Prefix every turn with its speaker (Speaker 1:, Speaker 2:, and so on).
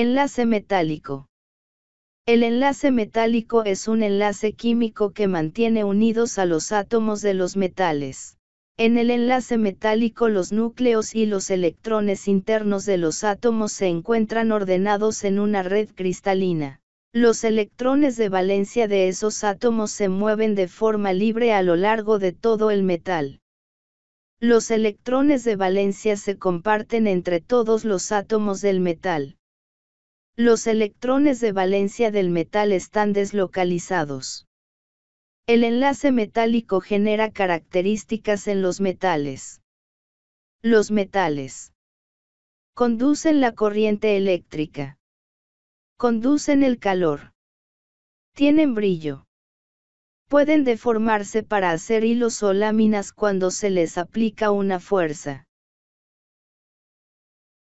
Speaker 1: Enlace metálico. El enlace metálico es un enlace químico que mantiene unidos a los átomos de los metales. En el enlace metálico los núcleos y los electrones internos de los átomos se encuentran ordenados en una red cristalina. Los electrones de valencia de esos átomos se mueven de forma libre a lo largo de todo el metal. Los electrones de valencia se comparten entre todos los átomos del metal. Los electrones de valencia del metal están deslocalizados. El enlace metálico genera características en los metales. Los metales conducen la corriente eléctrica. Conducen el calor. Tienen brillo. Pueden deformarse para hacer hilos o láminas cuando se les aplica una fuerza.